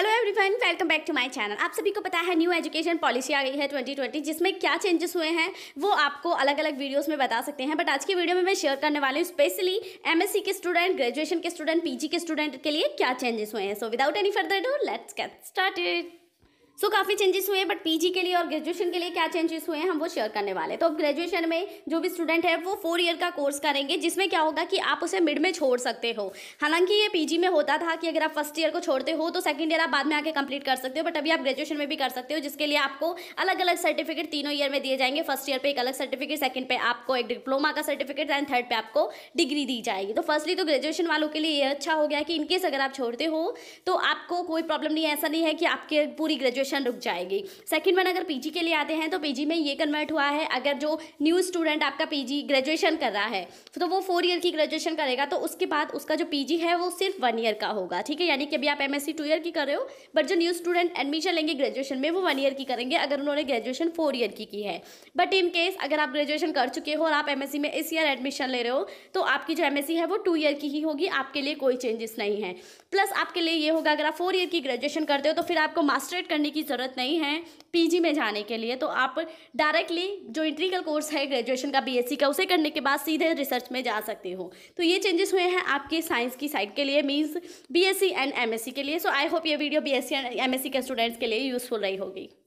hello everyone welcome back to my channel आप सभी को पता है न्यू एजुकेशन पॉलिसी आ गई है 2020 जिसमें क्या चेंजेस हुए हैं वो आपको अलग अलग वीडियोस में बता सकते हैं बट आज की वीडियो में मैं शेयर करने वाली हूँ स्पेशली एमएससी के स्टूडेंट ग्रेजुएशन के स्टूडेंट पीजी के स्टूडेंट के लिए क्या चेंजेस हुए हैं so without any further do let's get started so so, काफ़ी चेंजेस हुए बट पीजी के लिए और ग्रेजुएशन के लिए क्या चेंजेस हुए हैं हम वो शेयर करने वाले तो अब ग्रेजुएशन में जो भी स्टूडेंट है वो फोर ईयर का कोर्स करेंगे जिसमें क्या होगा कि आप उसे मिड में छोड़ सकते हो हालांकि ये पीजी में होता था कि अगर आप फर्स्ट ईयर को छोड़ते हो तो सेकेंड ईयर आप बाद में आके कंप्लीट कर सकते हो बट अभी आप ग्रेजुएशन में भी कर सकते हो जिसके लिए आपको अलग अलग सर्टिफिकेट तीनों ईयर में दिए जाएंगे फर्स्ट ईयर पर एक अलग सर्टिफिकेट सेकंड पे आपको एक डिप्लोमा का सर्टिफिकेट एंड थर्ड पे आपको डिग्री दी जाएगी तो फर्स्टली तो ग्रेजुएशन वालों के लिए ये अच्छा हो गया कि इनकेस अगर आप छोड़ते हो तो आपको कोई प्रॉब्लम नहीं ऐसा नहीं है कि आपके पूरी ग्रेजुएशन प्रिपरेशन रुक जाएगी सेकंड वन अगर पीजी के लिए आते हैं तो पीजी में ये कन्वर्ट हुआ है अगर जो न्यू स्टूडेंट आपका पीजी ग्रेजुएशन कर रहा है तो वो फोर ईयर की ग्रेजुएशन करेगा तो उसके बाद उसका जो पीजी है वो सिर्फ वन ईयर का होगा ठीक है यानी कि अभी आप एम एस टू ईयर की कर रहे हो बट जो न्यू स्टूडेंट एडमिशन लेंगे ग्रेजुएशन में वो वन ईयर की करेंगे अगर उन्होंने ग्रेजुएशन फोर ईयर की की है बट इन केस अगर आप ग्रेजुएशन कर चुके हो और आप एम में इस ईयर एडमिशन ले रहे हो तो आपकी जो एम है वो टू ईयर की ही होगी आपके लिए कोई चेंजेस नहीं है प्लस आपके लिए ये होगा अगर आप फोर ईयर की ग्रेजुएशन करते हो तो फिर आपको मास्टरेट करने की की ज़रूरत नहीं है पीजी में जाने के लिए तो आप डायरेक्टली जो इंट्रिकल कोर्स है ग्रेजुएशन का बीएससी का उसे करने के बाद सीधे रिसर्च में जा सकते हो तो ये चेंजेस हुए हैं आपके साइंस की साइड के लिए मीन्स बीएससी एंड एमएससी के लिए सो आई होप ये वीडियो बीएससी एंड एमएससी के स्टूडेंट्स के लिए यूज़फुल रही होगी